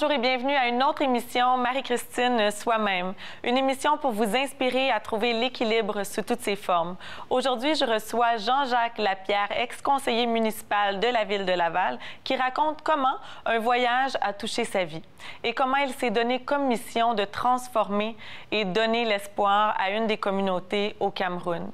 Bonjour et bienvenue à une autre émission Marie-Christine Soi-même, une émission pour vous inspirer à trouver l'équilibre sous toutes ses formes. Aujourd'hui, je reçois Jean-Jacques Lapierre, ex-conseiller municipal de la ville de Laval, qui raconte comment un voyage a touché sa vie et comment il s'est donné comme mission de transformer et donner l'espoir à une des communautés au Cameroun.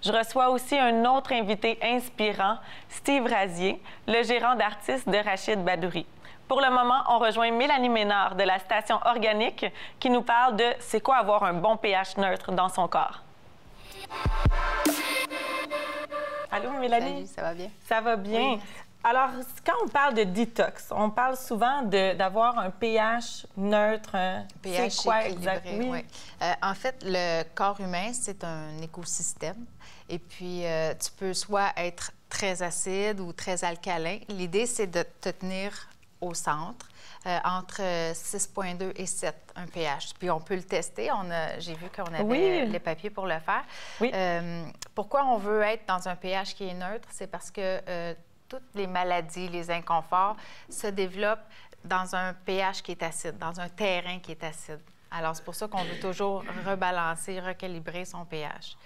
Je reçois aussi un autre invité inspirant, Steve Razier, le gérant d'artistes de Rachid Badouri. Pour le moment, on rejoint Mélanie Ménard de la station organique qui nous parle de c'est quoi avoir un bon pH neutre dans son corps. Allô Mélanie. Salut, ça va bien? Ça va bien. Alors, quand on parle de détox, on parle souvent d'avoir un pH neutre. Hein? pH c'est quoi exactement? Euh, en fait, le corps humain, c'est un écosystème. Et puis, euh, tu peux soit être très acide ou très alcalin. L'idée, c'est de te tenir au centre, euh, entre 6,2 euh, et 7, un pH. Puis on peut le tester. J'ai vu qu'on avait les papiers pour le faire. Euh, pourquoi on veut être dans un pH qui est neutre? C'est parce que toutes les maladies, les inconforts se développent dans un pH qui est acide, dans un terrain qui est acide. Alors, c'est pour ça qu'on veut toujours rebalancer, recalibrer son pH.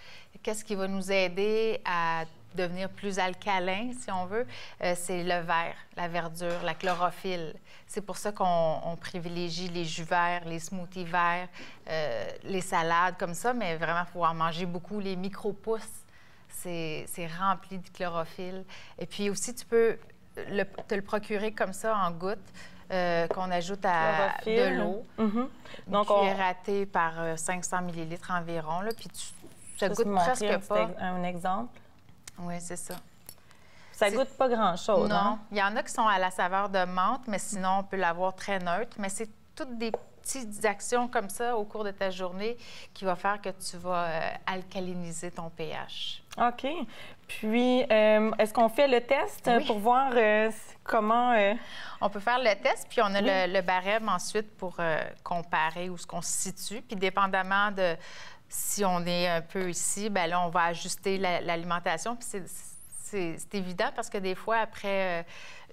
Qu'est-ce qui va nous aider à devenir plus alcalin, si on veut, euh, c'est le vert, la verdure, la chlorophylle. C'est pour ça qu'on privilégie les jus verts, les smoothies verts, euh, les salades comme ça, mais vraiment, pouvoir faut manger beaucoup. Les micro-pousses, c'est rempli de chlorophylle. Et puis aussi, tu peux te le procurer comme ça en gouttes. Euh, qu'on ajoute à de l'eau, mm-hmm. Donc on... est ratée par 500 millilitres environ. Là, puis tu, ça goûte presque pas. Un exemple. Oui, c'est ça. Ça goûte pas grand-chose. Non. Hein? Il y en a qui sont à la saveur de menthe, mais sinon, on peut l'avoir très neutre. Mais c'est toutes des petites actions comme ça au cours de ta journée qui vont faire que tu vas euh, alcaliniser ton pH. OK. Puis, euh, est-ce qu'on fait le test euh, pour voir comment... On peut faire le test, puis on a le, barème ensuite pour comparer où ce qu'on se situe. Puis, dépendamment de, si on est un peu ici, ben là, on va ajuster l'alimentation. Puis c'est évident parce que des fois, après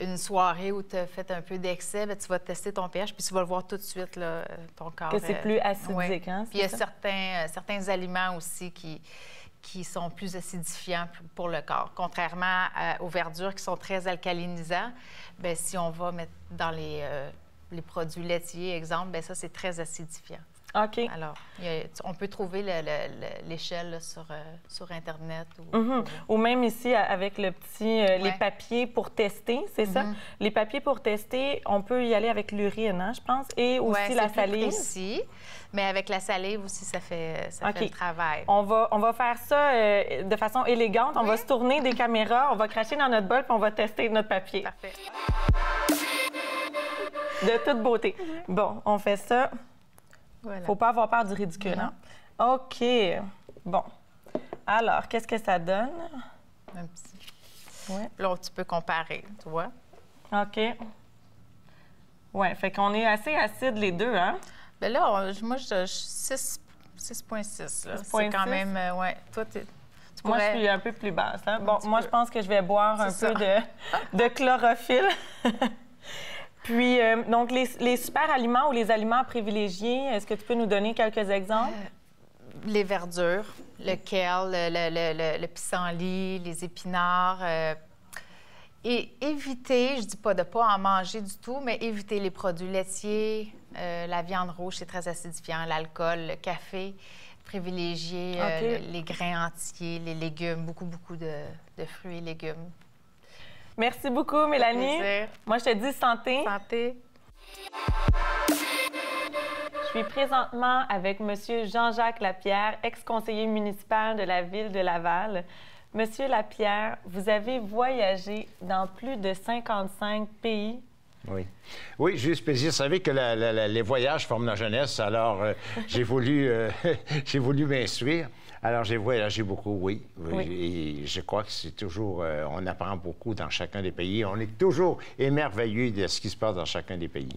euh, une soirée où tu as fait un peu d'excès, ben, tu vas tester ton pH, puis tu vas le voir tout de suite, là, euh, ton corps. Que c'est euh, plus acidique, hein, Puis il y a certains, certains aliments aussi qui, qui sont plus acidifiants pour le corps. Contrairement aux verdures qui sont très alcalinisants, Ben si on va mettre dans les, les produits laitiers, exemple, ben ça, c'est très acidifiant. OK. Alors, on peut trouver l'échelle sur, euh, sur Internet. Ou, mhm. même ici, avec le petit, euh, les papiers pour tester, c'est ça? Mhm. Les papiers pour tester, on peut y aller avec l'urine, hein, je pense, et aussi la salive. Aussi, mais avec la salive aussi, ça fait, ça fait le travail. On va, on va faire ça euh, de façon élégante. On va se tourner des caméras, on va cracher dans notre bol, puis on va tester notre papier. Parfait. De toute beauté. Mhm. Bon, on fait ça. Faut pas avoir peur du ridicule. Hein. OK. Bon. Alors, qu'est-ce que ça donne? Un petit. Ouais. Là, tu peux comparer, tu vois. OK. Oui, fait qu'on est assez acide les deux, hein? Bien là, moi, je, suis 6,6. C'est quand même. Euh, Toi, tu Moi, je suis un peu plus basse. Hein. Bon, moi, je pense que je vais boire un peu de, ah. de chlorophylle. Puis, euh, donc, les, les, super aliments ou les aliments privilégiés, est-ce que tu peux nous donner quelques exemples? Euh, les verdures, le kale, le, pissenlit, les épinards. Euh, et éviter, je ne dis pas de ne pas en manger du tout, mais éviter les produits laitiers, la viande rouge, c'est très acidifiant, l'alcool, le café privilégier les grains entiers, les légumes, beaucoup, beaucoup de fruits et légumes. Merci beaucoup, Mélanie. Moi, je te dis santé. Santé. Je suis présentement avec M. Jean-Jacques Lapierre, ex-conseiller municipal de la ville de Laval. Monsieur Lapierre, vous avez voyagé dans plus de 55 pays. Oui. Oui, juste plaisir. vous savez que les voyages forment la jeunesse, alors euh, j'ai voulu, euh, j'ai voulu alors, j'ai voyagé beaucoup, oui. Et je crois que c'est toujours, euh, on apprend beaucoup dans chacun des pays. On est toujours émerveillé de ce qui se passe dans chacun des pays.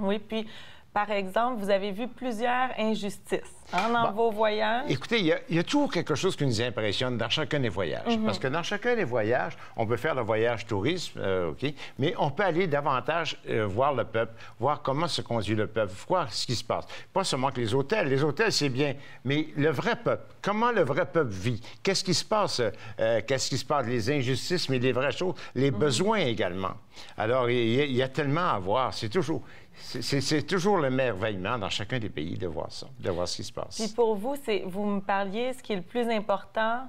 Oui, puis par exemple, vous avez vu plusieurs injustices en hein, dans vos voyages. Écoutez, il y, a toujours quelque chose qui nous impressionne dans chacun des voyages. Mhm. Parce que dans chacun des voyages, on peut faire le voyage tourisme, euh, OK, mais on peut aller davantage euh, voir le peuple, voir comment se conduit le peuple, voir ce qui se passe. Pas seulement que les hôtels. Les hôtels, c'est bien, mais le vrai peuple, comment le vrai peuple vit, qu'est-ce qui se passe, euh, qu'est-ce qui se passe, les injustices, mais les vraies choses, les mhm. besoins également. Alors, il y, a tellement à voir. C'est toujours... C'est toujours le merveillement dans chacun des pays de voir ça, de voir ce qui se passe. Puis pour vous, vous me parliez, ce qui est le plus important,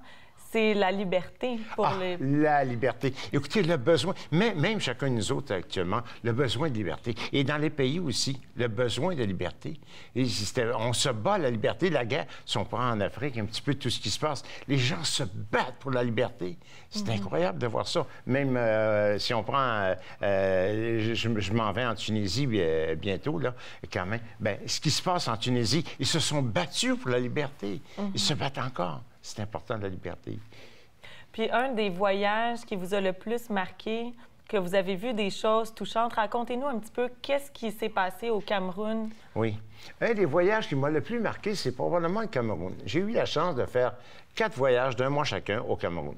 c'est la liberté pour ah, La liberté. Écoutez, le besoin, même, même chacun de nous autres actuellement, le besoin de liberté. Et dans les pays aussi, le besoin de liberté. on se bat la liberté, la guerre. Si on prend en Afrique un petit peu tout ce qui se passe, les gens se battent pour la liberté. C'est mhm. incroyable de voir ça. Même euh, si on prend. Euh, euh, je, m'en vais en Tunisie bientôt, là, quand même. Ben, ce qui se passe en Tunisie, ils se sont battus pour la liberté. Ils mhm. se battent encore c'est important, la liberté. Puis un des voyages qui vous a le plus marqué, que vous avez vu des choses touchantes, racontez-nous un petit peu qu'est-ce qui s'est passé au Cameroun. Oui. Un des voyages qui m'a le plus marqué, c'est probablement le Cameroun. J'ai eu la chance de faire quatre voyages d'un mois chacun au Cameroun.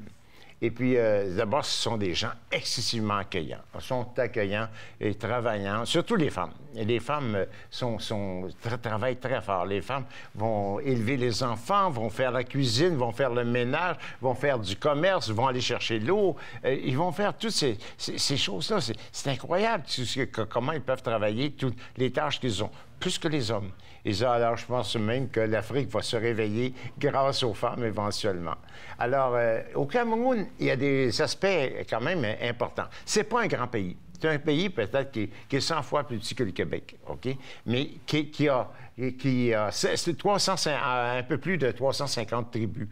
Et puis, euh, d'abord, ce sont des gens excessivement accueillants. Ils sont accueillants et travaillants, surtout les femmes. les femmes euh, sont, travaillent très fort. Les femmes vont élever les enfants, vont faire la cuisine, vont faire le ménage, vont faire du commerce, vont aller chercher l'eau. Euh, ils vont faire toutes ces, choses-là. C'est incroyable comment ils peuvent travailler, toutes les tâches qu'ils ont, plus que les hommes alors, je pense même que l'Afrique va se réveiller grâce aux femmes éventuellement. Alors, euh, au Cameroun, il y a des aspects quand même importants. n'est pas un grand pays. C'est un pays peut-être qui, est 100 fois plus petit que le Québec, OK? Mais qui, a, un peu plus de 350 tribus.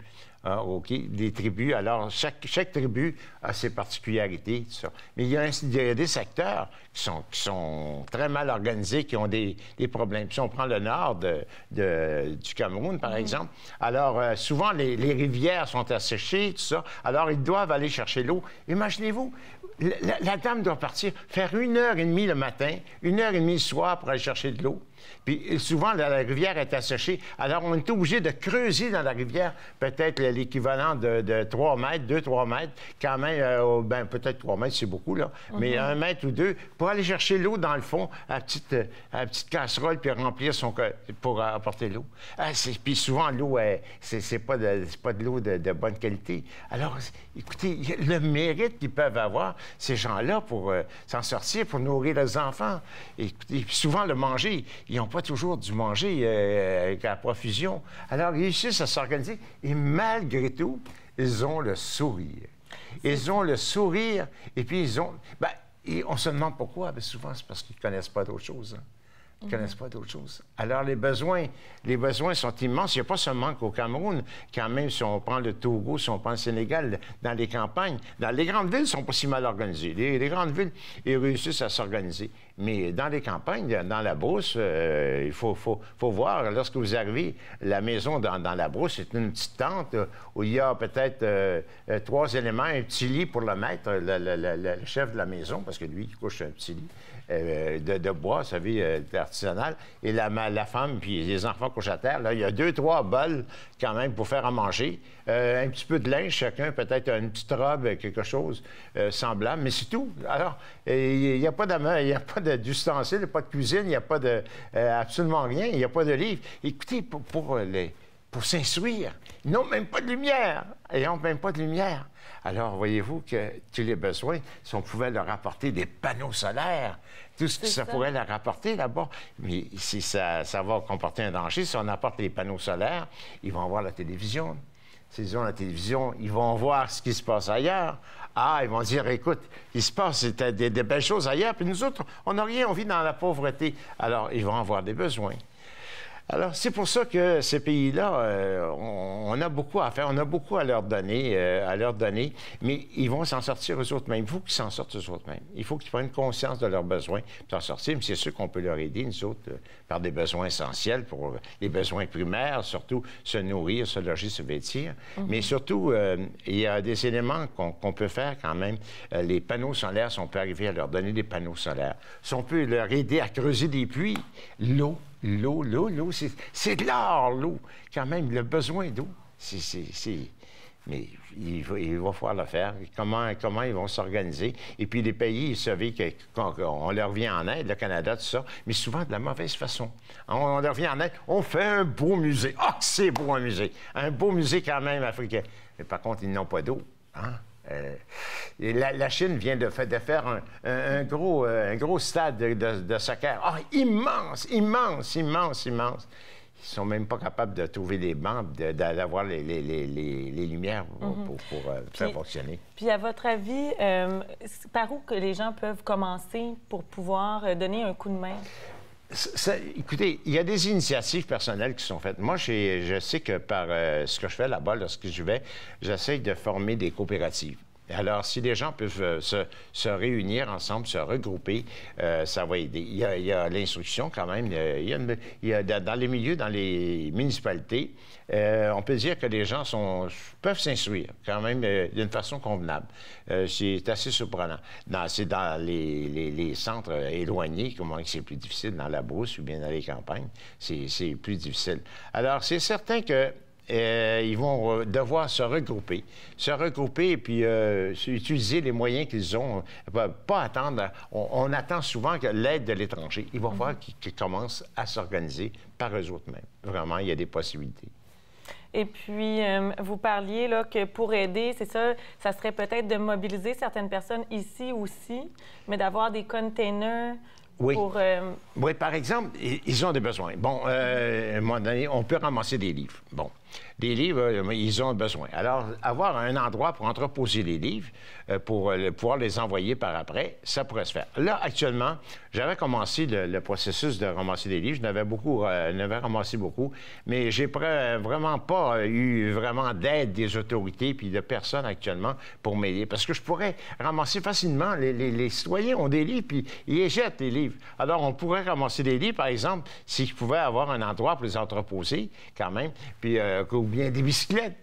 Hein, ok, des tribus. Alors, chaque, chaque, tribu a ses particularités, tout ça. Mais il y a, des secteurs qui sont, qui sont, très mal organisés, qui ont des, des problèmes. Si on prend le nord du Cameroun, par mhm. exemple, alors euh, souvent les, rivières sont asséchées, tout ça. Alors, ils doivent aller chercher l'eau. Imaginez-vous, la, dame doit partir, faire une heure et demie le matin, une heure et demie le soir pour aller chercher de l'eau. Puis euh, souvent, la, rivière est asséchée. Alors, on est obligé de creuser dans la rivière peut-être l'équivalent de, 3 mètres, 2-3 mètres, quand même, euh, ben, peut-être 3 mètres, c'est beaucoup, là, mais 1 mhm. mètre ou 2, pour aller chercher l'eau dans le fond à petite, euh, à petite casserole, puis remplir son... pour apporter l'eau. Ah, puis souvent, l'eau, c'est pas de, pas de l'eau de, bonne qualité. Alors, écoutez, le mérite qu'ils peuvent avoir, ces gens-là, pour s'en sortir, pour nourrir leurs enfants. Et, et souvent, le manger, ils n'ont pas toujours du manger euh, à profusion. Alors, ils réussissent à s'organiser et malgré tout, ils ont le sourire. Ils ont le sourire et puis ils ont... Ben, on se demande pourquoi. mais ben, souvent, c'est parce qu'ils ne connaissent pas d'autre chose. Hein. Ils ne mhm. connaissent pas d'autre chose. Alors, les besoins, les besoins sont immenses. Il n'y a pas seulement qu'au Cameroun. Quand même, si on prend le Togo, si on prend le Sénégal, dans les campagnes, dans les grandes villes, ne sont pas si mal organisées. les grandes villes, ils réussissent à s'organiser. Mais dans les campagnes, dans la brousse, euh, il faut, voir, lorsque vous arrivez, la maison dans, la brousse, c'est une petite tente euh, où il y a peut-être euh, trois éléments, un petit lit pour le maître, le, chef de la maison, parce que lui, il couche un petit lit de, bois, bois, vie est artisanale. et la, femme, puis les enfants couchent à terre. il y a deux, trois bols quand même pour faire à manger, un petit peu de linge chacun, peut-être une petite robe, quelque chose semblable, mais c'est tout. Alors, il n'y a pas de... a pas de d'ustensiles, il n'y a pas de cuisine, il n'y a pas de. Euh, absolument rien, il n'y a pas de livre. Écoutez, pour, pour euh, pour s'instruire. Ils n'ont même pas de lumière. Ils n'ont même pas de lumière. Alors, voyez-vous que tu les besoins, si on pouvait leur apporter des panneaux solaires, tout ce que ça, pourrait leur apporter là-bas, mais si ça, ça va comporter un danger, si on apporte les panneaux solaires, ils vont avoir la télévision. S'ils ont la télévision, ils vont voir ce qui se passe ailleurs. Ah, ils vont dire, écoute, il se passe des, des belles choses ailleurs, puis nous autres, on n'a rien, on vit dans la pauvreté. Alors, ils vont avoir des besoins. Alors, c'est pour ça que ces pays-là, euh, on, a beaucoup à faire, on a beaucoup à leur donner, euh, à leur donner, mais ils vont s'en sortir eux autres mêmes. Vous qui s'en sortent eux mêmes. Il faut qu'ils prennent conscience de leurs besoins pour s'en sortir. Mais c'est sûr qu'on peut leur aider, nous autres, euh, par des besoins essentiels, pour les besoins primaires, surtout se nourrir, se loger, se vêtir. Mhm. Mais surtout, il y a des éléments qu'on peut faire quand même. les panneaux solaires, si on peut arriver à leur donner des panneaux solaires, si on peut leur aider à creuser des puits, l'eau l'eau, l'eau, l'eau, c'est de l'or, l'eau. Quand même, le besoin d'eau, c'est... Mais il va, il va, falloir le faire. Comment, comment ils vont s'organiser? Et puis les pays, ils savent qu'on on leur vient en aide, le Canada, tout ça, mais souvent de la mauvaise façon. On, leur vient en aide, on fait un beau musée. oh, c'est beau un musée! Un beau musée quand même africain. Mais par contre, ils n'ont pas d'eau. Hein? Euh, la, Chine vient de, faire euh, un, gros, stade de, soccer. Ah, immense, immense, immense, immense. Ils sont même pas capables de trouver des bancs, d'avoir les, les, lumières pour, mhm. euh, faire fonctionner. Puis, à votre avis, par où que les gens peuvent commencer pour pouvoir donner un coup de main? écoutez, il y a des initiatives personnelles qui sont faites. Moi, je sais que par euh, ce que je fais là-bas, lorsque je vais, j'essaie de former des coopératives. Alors, si les gens peuvent euh, se, réunir ensemble, se regrouper, euh, ça va aider. Il y a, l'instruction quand même. Euh, il y a, dans les milieux, dans les municipalités, on peut dire que les gens sont, peuvent s'instruire quand même d'une façon convenable. c'est assez surprenant. C'est dans les, centres éloignés, comment c'est plus difficile, dans la brousse ou bien dans les campagnes, c'est plus difficile. Alors, c'est certain que euh, ils vont devoir se regrouper. Se regrouper et puis euh, utiliser les moyens qu'ils ont. Euh, pas, attendre. On, attend souvent que l'aide de l'étranger. Il va falloir mhm. qu'ils commencent à s'organiser par eux mêmes. Vraiment, il y a des possibilités. Et puis, vous parliez là, que pour aider, c'est ça, ça serait peut-être de mobiliser certaines personnes ici aussi, mais d'avoir des containers oui. Pour, Oui, par exemple, ils ont des besoins. Bon, euh, à un moment donné, on peut ramasser des livres. Bon. Des livres, euh, ils ont besoin. Alors, avoir un endroit pour entreposer les livres, euh, pour euh, pouvoir les envoyer par après, ça pourrait se faire. Là, actuellement, j'avais commencé le, processus de ramasser des livres. Je n'avais beaucoup, ramassé beaucoup, mais j'ai vraiment pas eu vraiment d'aide des autorités puis de personnes actuellement pour m'aider, parce que je pourrais ramasser facilement. Les, citoyens ont des livres puis ils les jettent les livres. Alors, on pourrait ramasser des livres, par exemple, si je pouvais avoir un endroit pour les entreposer, quand même, puis euh, ou bien des bicyclettes.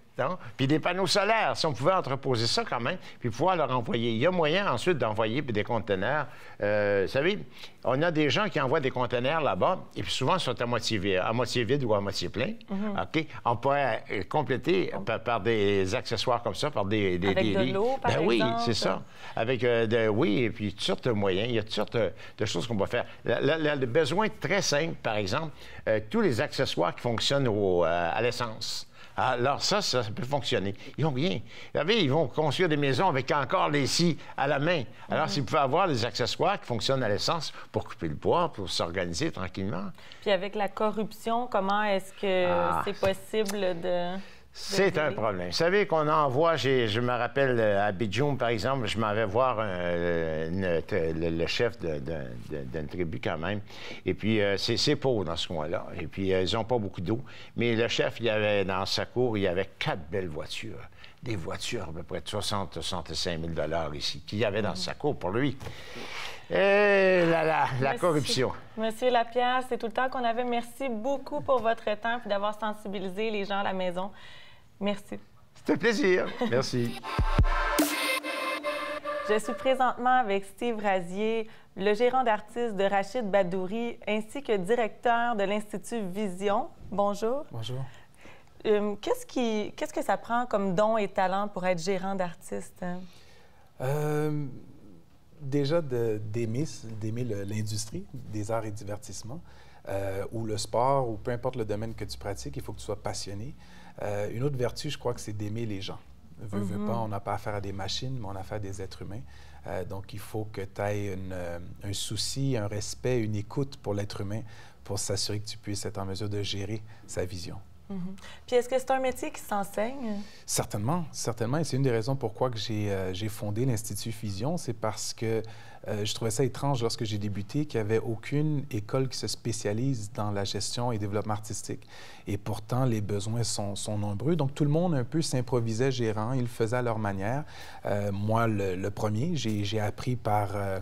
Puis des panneaux solaires, si on pouvait entreposer ça quand même, puis pouvoir leur envoyer. Il y a moyen ensuite d'envoyer des conteneurs. Euh, vous savez, on a des gens qui envoient des conteneurs là-bas, et puis souvent ils sont à moitié, vide, ou à moitié plein. Mhm. OK? On pourrait euh, compléter par, des accessoires comme ça, par des... des Avec de l'eau, par ben Oui, c'est ça. Avec, euh, de, oui, et puis toutes sortes de moyens. Il y a toutes sortes de choses qu'on va faire. le besoin est très simple, par exemple, tous les accessoires qui fonctionnent à l'essence. Ah, alors ça, ça, peut fonctionner. Ils ont bien. Vous savez, ils vont construire des maisons avec encore les scies à la main. Alors, s'il peut s'ils avoir des accessoires qui fonctionnent à l'essence pour couper le bois, pour s'organiser tranquillement. Puis avec la corruption, comment est-ce que ah. c'est possible de... C'est ben un problème. Vous savez qu'on envoie, je me rappelle euh, à Bidjoum, par exemple, je m'en vais voir euh, le, chef d'une tribu quand même. Et puis, euh, c'est pauvre dans ce coin-là. Et puis, ils n'ont pas beaucoup d'eau. Mais le chef, il y avait, dans sa cour, il y avait quatre belles voitures. Des voitures à peu près de 60 65 000 ici, qu'il y avait dans mhm. sa cour pour lui. Eh là la corruption. Monsieur Lapierre, c'est tout le temps qu'on avait. Merci beaucoup pour votre temps et d'avoir sensibilisé les gens à la maison. Merci. C'était un plaisir. Merci. Je suis présentement avec Steve Razier, le gérant d'artiste de Rachid Badouri, ainsi que directeur de l'Institut Vision. Bonjour. Bonjour. Euh, qu'est-ce, que ça prend comme don et talent pour être gérant d'artiste? Euh, déjà, d'aimer, l'industrie des arts et divertissements, euh, ou le sport, ou peu importe le domaine que tu pratiques, il faut que tu sois passionné. Euh, une autre vertu, je crois que c'est d'aimer les gens. Mhm. pas, on n'a pas affaire à des machines, mais on a affaire à des êtres humains. Euh, donc, il faut que tu aies euh, un souci, un respect, une écoute pour l'être humain pour s'assurer que tu puisses être en mesure de gérer sa vision. Mhm. Puis est-ce que c'est un métier qui s'enseigne? Certainement, certainement. Et c'est une des raisons pourquoi que j'ai fondé l'Institut Fusion. C'est parce que euh, je trouvais ça étrange lorsque j'ai débuté qu'il n'y avait aucune école qui se spécialise dans la gestion et développement artistique. Et pourtant, les besoins sont, sont nombreux. Donc, tout le monde un peu s'improvisait gérant, ils faisait faisaient à leur manière. Euh, moi, le, premier, j'ai appris par, euh,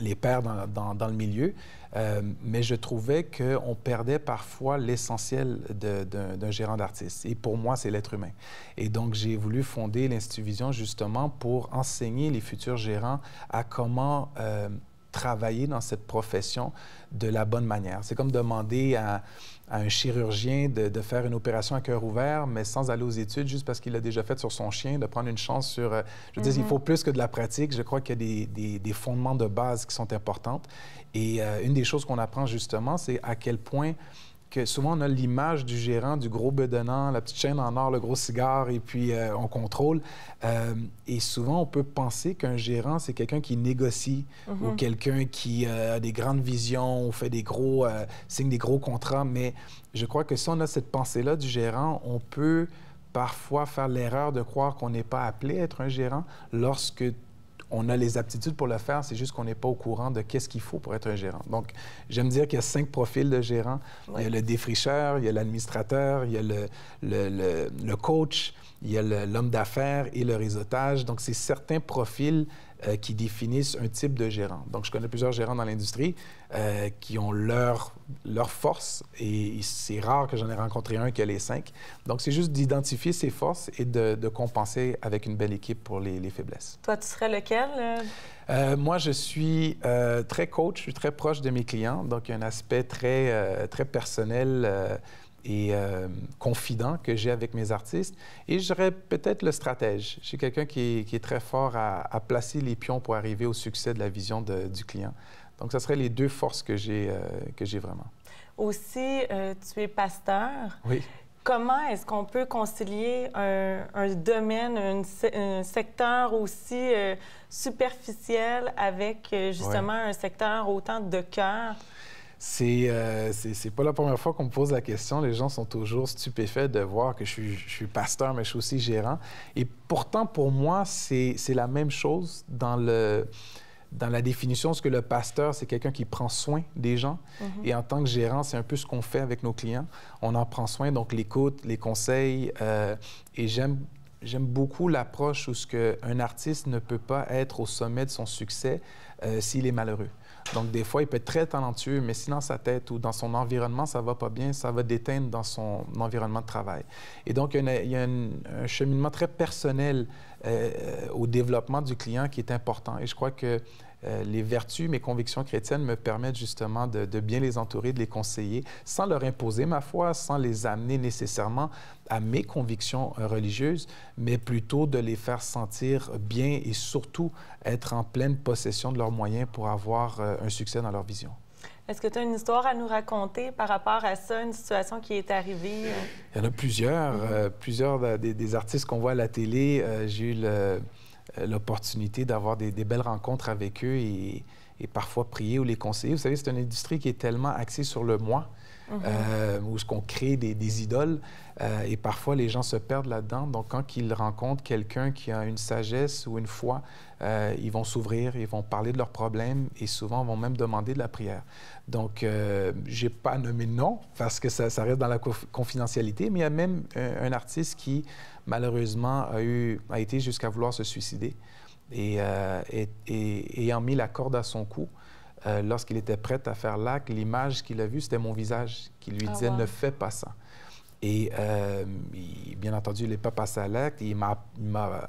les pères dans, le milieu, euh, mais je trouvais qu'on perdait parfois l'essentiel d'un gérant d'artiste. Et pour moi, c'est l'être humain. Et donc, j'ai voulu fonder l'Institut Vision justement pour enseigner les futurs gérants à comment... Euh, travailler dans cette profession de la bonne manière. C'est comme demander à, un chirurgien de, faire une opération à cœur ouvert, mais sans aller aux études, juste parce qu'il l'a déjà fait sur son chien, de prendre une chance sur... Euh, je veux il mhm. faut plus que de la pratique. Je crois qu'il y a des, fondements de base qui sont importants. Et euh, une des choses qu'on apprend justement, c'est à quel point souvent on a l'image du gérant, du gros bedonnant, la petite chaîne en or, le gros cigare, et puis euh, on contrôle. Euh, et souvent on peut penser qu'un gérant, c'est quelqu'un qui négocie ou mhm. quelqu'un qui euh, a des grandes visions ou fait des gros, signe des gros contrats. Mais je crois que si on a cette pensée-là du gérant, on peut parfois faire l'erreur de croire qu'on n'est pas appelé à être un gérant lorsque on a les aptitudes pour le faire, c'est juste qu'on n'est pas au courant de qu'est-ce qu'il faut pour être un gérant. Donc, j'aime dire qu'il y a cinq profils de gérants. Il y a le défricheur, il y a l'administrateur, il y a le, le coach, il y a l'homme d'affaires et le réseautage. Donc, c'est certains profils euh, qui définissent un type de gérant. Donc, je connais plusieurs gérants dans l'industrie euh, qui ont leur, leur force et, c'est rare que j'en ai rencontré un qui a les cinq. Donc, c'est juste d'identifier ses forces et de, compenser avec une belle équipe pour les, les faiblesses. Toi, tu serais lequel? Euh? moi, je suis très coach, je suis très proche de mes clients, donc il y a un aspect très, très personnel et euh, confident que j'ai avec mes artistes. Et j'aurais peut-être le stratège. J'ai quelqu'un qui, est très fort à, placer les pions pour arriver au succès de la vision du client. Donc, ce seraient les deux forces que j'ai euh, j'ai vraiment. Aussi, euh, tu es pasteur. Oui. Comment est-ce qu'on peut concilier un, domaine, un, secteur aussi superficiel avec justement un secteur autant de cœur? Euh, c'est pas la première fois qu'on me pose la question. Les gens sont toujours stupéfaits de voir que je suis, pasteur, mais je suis aussi gérant. Et pourtant, pour moi, c'est la même chose dans le dans la définition, ce que le pasteur, c'est quelqu'un qui prend soin des gens. Mhm. Et en tant que gérant, c'est un peu ce qu'on fait avec nos clients. On en prend soin, donc l'écoute, les conseils. Euh, et j'aime, beaucoup l'approche où ce que un artiste ne peut pas être au sommet de son succès euh, s'il est malheureux. Donc, des fois, il peut être très talentueux, mais si dans sa tête ou dans son environnement, ça va pas bien, ça va déteindre dans son environnement de travail. Et donc, il y a, un cheminement très personnel euh, au développement du client qui est important. Et je crois que euh, les vertus, mes convictions chrétiennes me permettent justement de, bien les entourer, de les conseiller, sans leur imposer ma foi, sans les amener nécessairement à mes convictions euh, religieuses, mais plutôt de les faire sentir bien et surtout être en pleine possession de leurs moyens pour avoir euh, un succès dans leur vision. Est-ce que tu as une histoire à nous raconter par rapport à ça, une situation qui est arrivée? Il y en a plusieurs. Mm-hmm. plusieurs des, des artistes qu'on voit à la télé. Jules. eu euh, l'opportunité d'avoir des, belles rencontres avec eux et, et, parfois prier ou les conseiller. Vous savez, c'est une industrie qui est tellement axée sur le moi Mhm. Euh, ou ce qu'on crée des, idoles. Euh, et parfois, les gens se perdent là-dedans. Donc, quand ils rencontrent quelqu'un qui a une sagesse ou une foi, euh, ils vont s'ouvrir, ils vont parler de leurs problèmes et souvent vont même demander de la prière. Donc, euh, j'ai pas nommé de nom parce que ça, reste dans la confidentialité, mais il y a même un, artiste qui, malheureusement, a, eu, a été jusqu'à vouloir se suicider et, et ayant mis la corde à son cou. Euh, lorsqu'il était prêt à faire l'acte, l'image qu'il a vue, c'était mon visage qui lui ah, disait ne fais pas ça. Et euh, bien entendu, il n'est pas passé à l'acte. Il m'a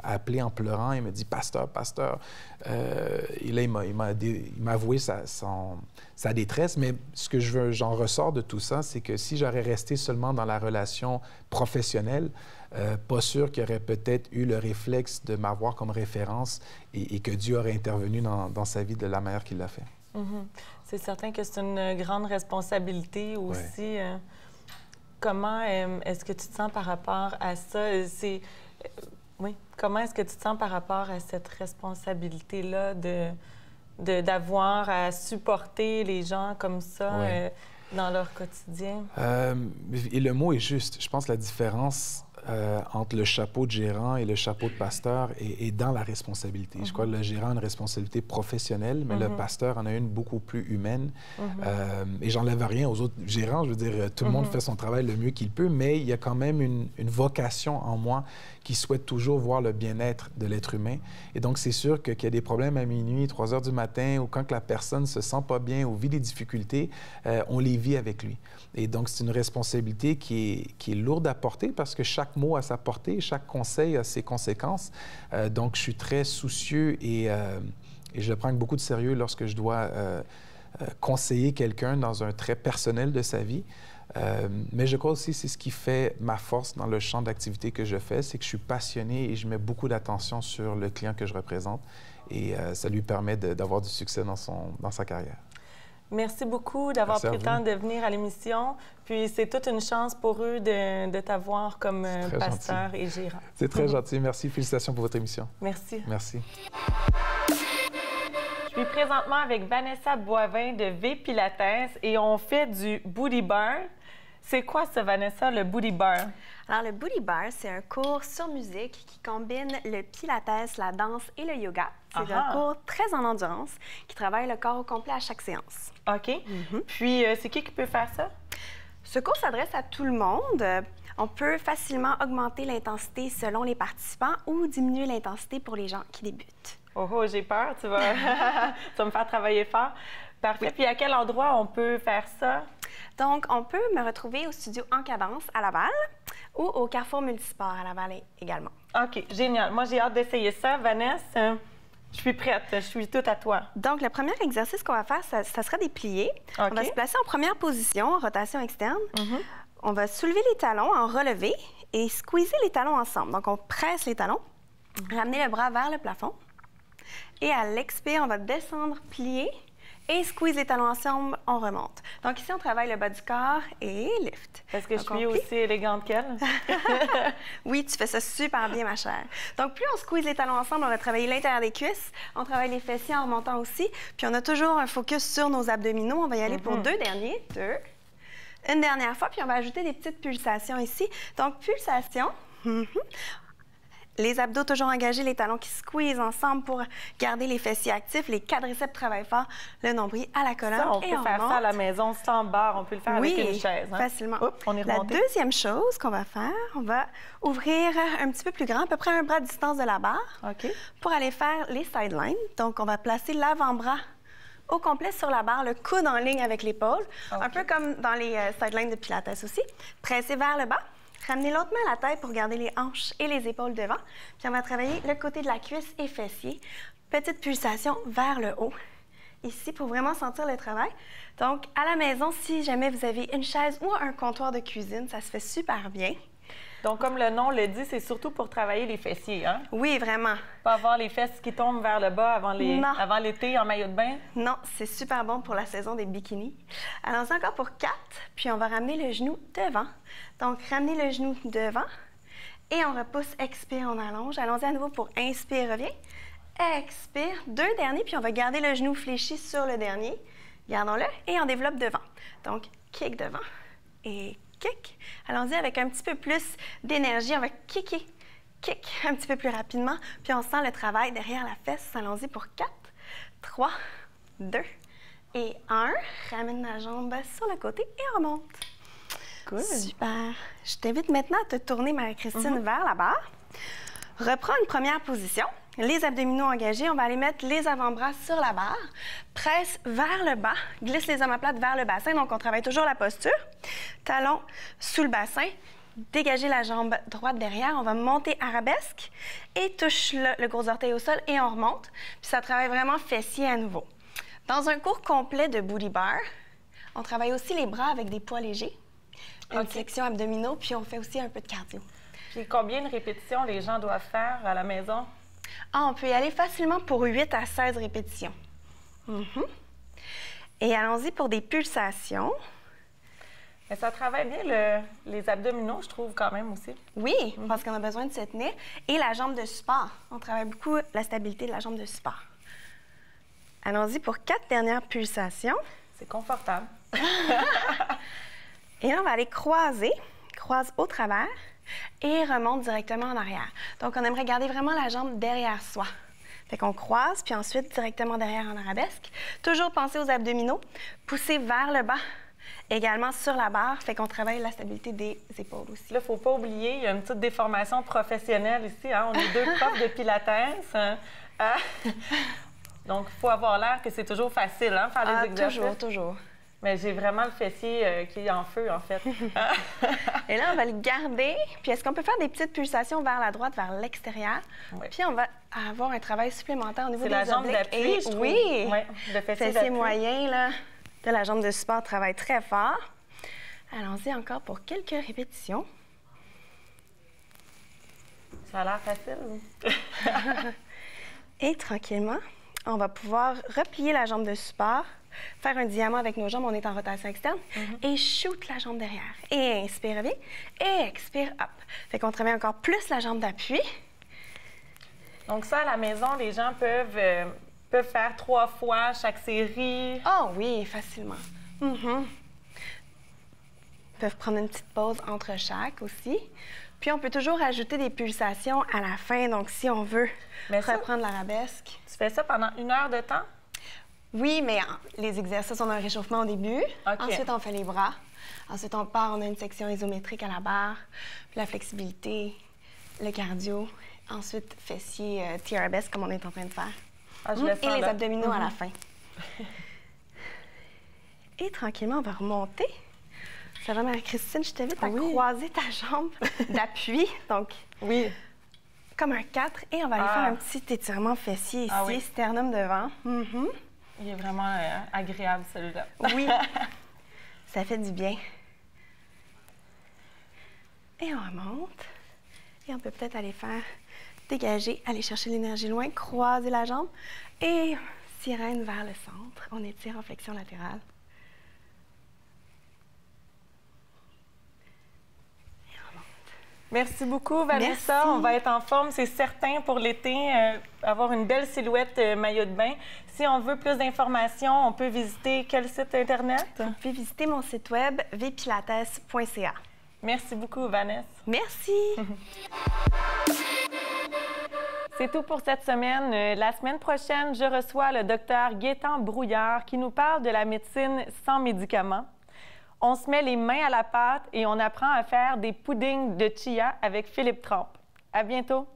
appelé en pleurant. Il me dit Pasteur, pasteur. Euh, et là, il m'a avoué sa, sa détresse. Mais ce que je j'en ressors de tout ça, c'est que si j'aurais resté seulement dans la relation professionnelle, euh, pas sûr qu'il aurait peut-être eu le réflexe de m'avoir comme référence et, que Dieu aurait intervenu dans, dans sa vie de la manière qu'il l'a fait. Mhm. C'est certain que c'est une grande responsabilité aussi. Euh, comment euh, est-ce que tu te sens par rapport à ça? Euh, oui, comment est-ce que tu te sens par rapport à cette responsabilité-là de, d'avoir à supporter les gens comme ça? dans leur quotidien? et le mot est juste. Je pense que la différence, euh, entre le chapeau de gérant et le chapeau de pasteur et dans la responsabilité. Je crois que le mhm. gérant a une responsabilité professionnelle, mais le mhm. pasteur en a une beaucoup plus humaine. Mhm. Euh, et j'enlève rien aux autres gérants. Je veux dire, euh, tout le monde fait son travail le mieux qu'il peut, mais il y a quand même une, une vocation en moi qui souhaitent toujours voir le bien-être de l'être humain. Et donc, c'est sûr que qu'il y a des problèmes à minuit, 3 heures du matin, ou quand la personne se sent pas bien ou vit des difficultés, euh, on les vit avec lui. Et donc, c'est une responsabilité qui est, qui est lourde à porter parce que chaque mot a sa portée, chaque conseil a ses conséquences. Euh, donc, je suis très soucieux et, euh, et je le prends avec beaucoup de sérieux lorsque je dois euh, conseiller quelqu'un dans un trait personnel de sa vie. Euh, mais je crois aussi c'est ce qui fait ma force dans le champ d'activité que je fais, c'est que je suis passionné et je mets beaucoup d'attention sur le client que je représente et euh, ça lui permet d'avoir du succès dans, son, dans sa carrière. Merci beaucoup d'avoir pris le temps de venir à l'émission. Puis c'est toute une chance pour eux de, de t'avoir comme pasteur et gérant. C'est très gentil. Merci. Félicitations pour votre émission. Merci. Merci suis présentement avec Vanessa Boivin de V Pilates et on fait du booty burn. C'est quoi ce, Vanessa, le booty burn? Alors, le booty burn, c'est un cours sur musique qui combine le pilates, la danse et le yoga. C'est un cours très en endurance qui travaille le corps au complet à chaque séance. OK. Mhm. Puis, euh, c'est qui qui peut faire ça? Ce cours s'adresse à tout le monde. On peut facilement augmenter l'intensité selon les participants ou diminuer l'intensité pour les gens qui débutent. Oh, oh, j'ai peur, tu vas... me faire travailler fort. Parfait. Puis à quel endroit on peut faire ça? Donc, on peut me retrouver au studio En Cadence à Laval ou au Carrefour Multisport à Laval également. OK, génial. Moi, j'ai hâte d'essayer ça. Vanessa? Je suis prête, je suis toute à toi. Donc, le premier exercice qu'on va faire, ça, sera des pliés. On va se placer en première position, en rotation externe. Mm-hmm. On va soulever les talons, en relever et squeezer les talons ensemble. Donc, on presse les talons, mm-hmm. ramener le bras vers le plafond. Et à l'expire, on va descendre, plier et squeeze les talons ensemble, on remonte. Donc ici, on travaille le bas du corps et lift. Est-ce que je suis aussi élégante qu'elle? oui, tu fais ça super bien, ma chère. Donc plus on squeeze les talons ensemble, on va travailler l'intérieur des cuisses, on travaille les fessiers en remontant aussi, puis on a toujours un focus sur nos abdominaux. On va y aller pour mhm. deux derniers, deux. Une dernière fois, puis on va ajouter des petites pulsations ici. Donc pulsation, mhm. Les abdos toujours engagés, les talons qui squeezent ensemble pour garder les fessiers actifs, les quadriceps travaillent fort, le nombril à la colonne. on peut faire ça à la maison sans barre, on peut le faire avec une chaise. Hein. facilement. la deuxième chose qu'on va faire, on va ouvrir un petit peu plus grand, à peu près un bras de distance de la barre, pour aller faire les sidelines. Donc, on va placer l'avant-bras au complet sur la barre, le coude en ligne avec l'épaule, un peu comme dans les euh, sidelines de Pilates aussi. Pressez vers le bas Ramenez lentement la tête pour garder les hanches et les épaules devant. Puis on va travailler le côté de la cuisse et fessier. Petite pulsation vers le haut ici pour vraiment sentir le travail. Donc, à la maison, si jamais vous avez une chaise ou un comptoir de cuisine, ça se fait super bien. Donc, comme le nom le dit, c'est surtout pour travailler les fessiers, hein? Oui, vraiment. Pas avoir les fesses qui tombent vers le bas avant, l'été en maillot de bain? Non, c'est super bon pour la saison des bikinis. Allons-y encore pour quatre, puis on va ramener le genou devant. Donc, ramener le genou devant et on repousse, expire, on allonge. Allons-y à nouveau pour inspire, reviens. Expire, deux derniers, puis on va garder le genou fléchi sur le dernier. Gardons-le et on développe devant. Donc, kick devant et Allons-y avec un petit peu plus d'énergie. On va kicker, kick un petit peu plus rapidement. Puis on sent le travail derrière la fesse. Allons-y pour 4, 3, 2 et 1. Ramène la jambe sur le côté et remonte. Super. Je t'invite maintenant à te tourner, Marie-Christine, mhm. vers la barre. Reprends une première position les abdominaux engagés, on va aller mettre les avant-bras sur la barre, presse vers le bas, glisse les omoplates vers le bassin, donc on travaille toujours la posture, talon sous le bassin, dégager la jambe droite derrière, on va monter arabesque et touche le, gros orteil au sol et on remonte, puis ça travaille vraiment fessier à nouveau. Dans un cours complet de booty bar, on travaille aussi les bras avec des poids légers, une section flexion abdominaux, puis on fait aussi un peu de cardio. Puis combien de répétitions les gens doivent faire à la maison ah, on peut y aller facilement pour 8 à 16 répétitions. Mhm. Et allons-y pour des pulsations. ça travaille bien les abdominaux, je trouve, quand même aussi. Oui, mhm. parce qu'on a besoin de se tenir. Et la jambe de support. On travaille beaucoup la stabilité de la jambe de support. Allons-y pour quatre dernières pulsations. C'est confortable. Et on va aller croiser. Croise au travers et remonte directement en arrière. Donc, on aimerait garder vraiment la jambe derrière soi. Fait qu'on croise, puis ensuite directement derrière en arabesque. Toujours penser aux abdominaux, pousser vers le bas, également sur la barre, fait qu'on travaille la stabilité des épaules aussi. Là, faut pas oublier, il y a une petite déformation professionnelle ici. Hein. On est deux profs de pilates. Hein. Donc, il faut avoir l'air que c'est toujours facile, hein, faire ah, exercices. Toujours, toujours. Mais j'ai vraiment le fessier euh, qui est en feu, en fait. Et là, on va le garder. Puis est-ce qu'on peut faire des petites pulsations vers la droite, vers l'extérieur? Oui. Puis on va avoir un travail supplémentaire au niveau des la jambe d'appui, Oui, oui le fessier, moyen, là, de la jambe de support travaille très fort. Allons-y encore pour quelques répétitions. Ça a l'air facile. Hein? Et tranquillement, on va pouvoir replier la jambe de support faire un diamant avec nos jambes, on est en rotation externe, mhm. et shoot la jambe derrière. Et inspire, bien, et expire, hop. Fait qu'on travaille encore plus la jambe d'appui. Donc ça, à la maison, les gens peuvent, euh, faire trois fois chaque série. Oh oui, facilement. Mhm. peuvent prendre une petite pause entre chaque aussi. Puis on peut toujours ajouter des pulsations à la fin, donc si on veut reprendre l'arabesque. Tu fais ça pendant une heure de temps? Oui, mais hein, les exercices, on a un réchauffement au début. Ensuite, on fait les bras. Ensuite, on part, on a une section isométrique à la barre, puis la flexibilité, le cardio. Ensuite, fessier euh, TRBS, comme on est en train de faire. Ah, hum, et les abdominaux à la mhm. fin. Et tranquillement, on va remonter. va, marie Christine, je t'invite à croiser ta jambe d'appui. Donc, oui. comme un 4. Et on va aller ah. faire un petit étirement fessier ici, ah sternum devant. Mhm. Il est vraiment euh, agréable, celui-là. oui. Ça fait du bien. Et on remonte. Et on peut peut-être aller faire dégager, aller chercher l'énergie loin, croiser la jambe. Et sirène vers le centre. On étire en flexion latérale. Merci beaucoup, Vanessa. On va être en forme, c'est certain, pour l'été, euh, avoir une belle silhouette euh, maillot de bain. Si on veut plus d'informations, on peut visiter quel site Internet? puis visiter mon site web vpilates.ca. Merci beaucoup, Vanessa. Merci. C'est tout pour cette semaine. Euh, la semaine prochaine, je reçois le docteur Gaétan Brouillard qui nous parle de la médecine sans médicaments on se met les mains à la pâte et on apprend à faire des puddings de chia avec Philippe Trump. À bientôt!